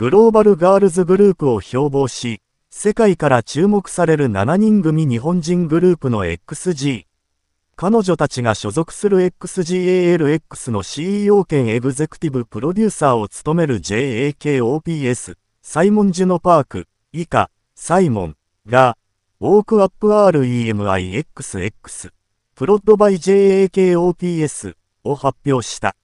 グローバルガールズグループを標榜し、世界から注目される7人組日本人グループの XG。彼女たちが所属する XGALX の CEO 兼エグゼクティブプロデューサーを務める JAKOPS、サイモン・ジュノ・パーク、以下、サイモン、が、ウォークアップ REMIXX、プロッドバイ JAKOPS を発表した。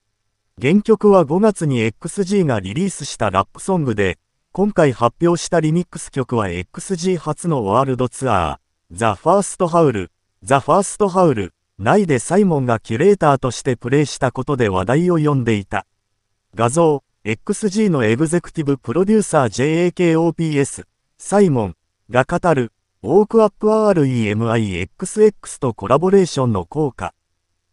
原曲は5月に XG がリリースしたラップソングで、今回発表したリミックス曲は XG 初のワールドツアー、ザ・ファースト・ハウル、First h o ウル、内でサイモンがキュレーターとしてプレイしたことで話題を呼んでいた。画像、XG のエグゼクティブプロデューサー JAKOPS、サイモンが語る、ウォークアップ REMIXX とコラボレーションの効果。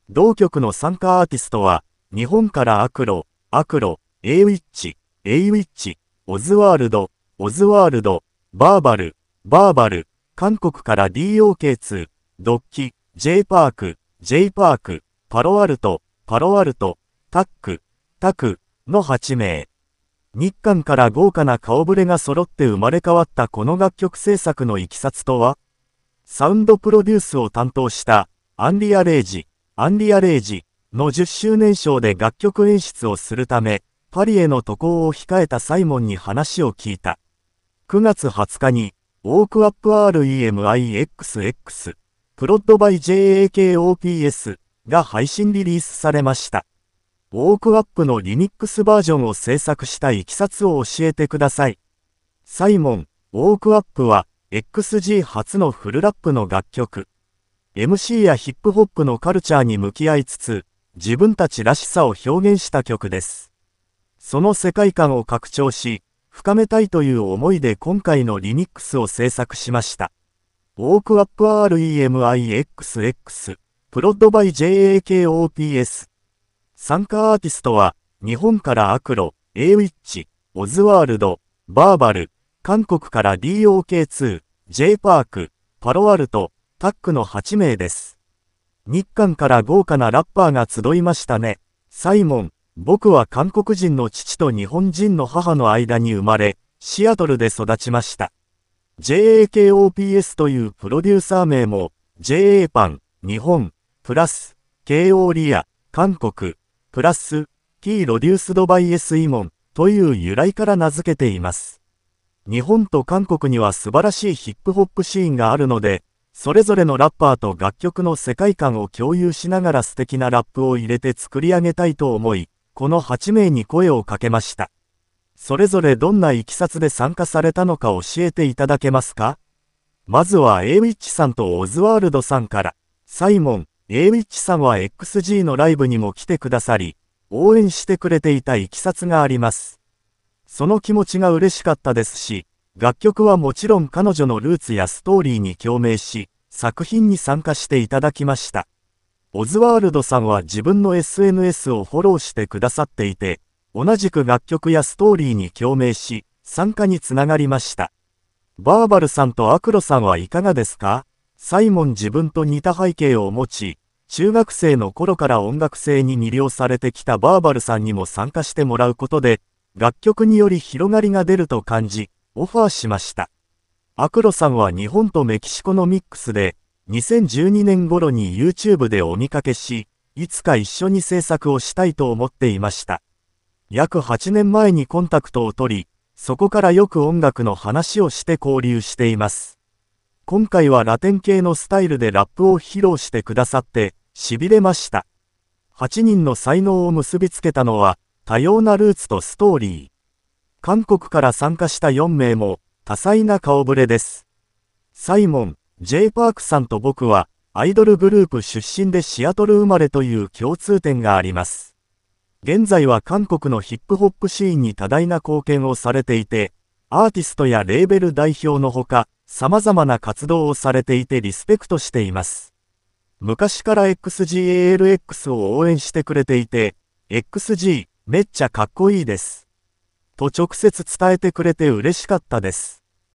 同曲の参加アーティストは、日本からアクロ、アクロ、エイウィッチ、エイウィッチ、オズワールド、オズワールド、バーバル、バーバル、韓国から DOK2、ドッキ、J パーク、J パーク、パロアルト、パロアルト、タック、タクの8名。日韓から豪華な顔ぶれが揃って生まれ変わったこの楽曲制作のいきさつとはサウンドプロデュースを担当したアンリアレイジ、アンリアレイジ、の10周年賞で楽曲演出をするため、パリへの渡航を控えたサイモンに話を聞いた。9月20日に、ウォークアップ REMIXX、プロッドバイ JAKOPS が配信リリースされました。ウォークアップのリミックスバージョンを制作したいきさつを教えてください。サイモン、ウォークアップは XG 初のフルラップの楽曲。MC やヒップホップのカルチャーに向き合いつつ、自分たちらしさを表現した曲です。その世界観を拡張し、深めたいという思いで今回のリミックスを制作しました。ウォークアップ REMIXX、プロッドバイ JAKOPS。参加アーティストは、日本からアクロ、エイウィッチ、オズワールド、バーバル、韓国から DOK2、J パーク、パロアルト、タックの8名です。日韓から豪華なラッパーが集いましたね。サイモン、僕は韓国人の父と日本人の母の間に生まれ、シアトルで育ちました。JAKOPS というプロデューサー名も、JA パン、日本、プラス、KO リア、韓国、プラス、T ロデュースドバイ S e イモンという由来から名付けています。日本と韓国には素晴らしいヒップホップシーンがあるので、それぞれのラッパーと楽曲の世界観を共有しながら素敵なラップを入れて作り上げたいと思い、この8名に声をかけました。それぞれどんな行きさつで参加されたのか教えていただけますかまずは A ウィッチさんとオズワールドさんから、サイモン、A ウィッチさんは XG のライブにも来てくださり、応援してくれていたいきさつがあります。その気持ちが嬉しかったですし、楽曲はもちろん彼女のルーツやストーリーに共鳴し、作品に参加していただきました。オズワールドさんは自分の SNS をフォローしてくださっていて、同じく楽曲やストーリーに共鳴し、参加につながりました。バーバルさんとアクロさんはいかがですかサイモン自分と似た背景を持ち、中学生の頃から音楽性に魅了されてきたバーバルさんにも参加してもらうことで、楽曲により広がりが出ると感じ、オファーしました。アクロさんは日本とメキシコのミックスで、2012年頃に YouTube でお見かけし、いつか一緒に制作をしたいと思っていました。約8年前にコンタクトを取り、そこからよく音楽の話をして交流しています。今回はラテン系のスタイルでラップを披露してくださって、痺れました。8人の才能を結びつけたのは、多様なルーツとストーリー。韓国から参加した4名も、多彩な顔ぶれです。サイモン、J パークさんと僕は、アイドルグループ出身でシアトル生まれという共通点があります。現在は韓国のヒップホップシーンに多大な貢献をされていて、アーティストやレーベル代表のほか、様々な活動をされていてリスペクトしています。昔から XGALX を応援してくれていて、XG、めっちゃかっこいいです。と直接伝えてくれて嬉しかったです。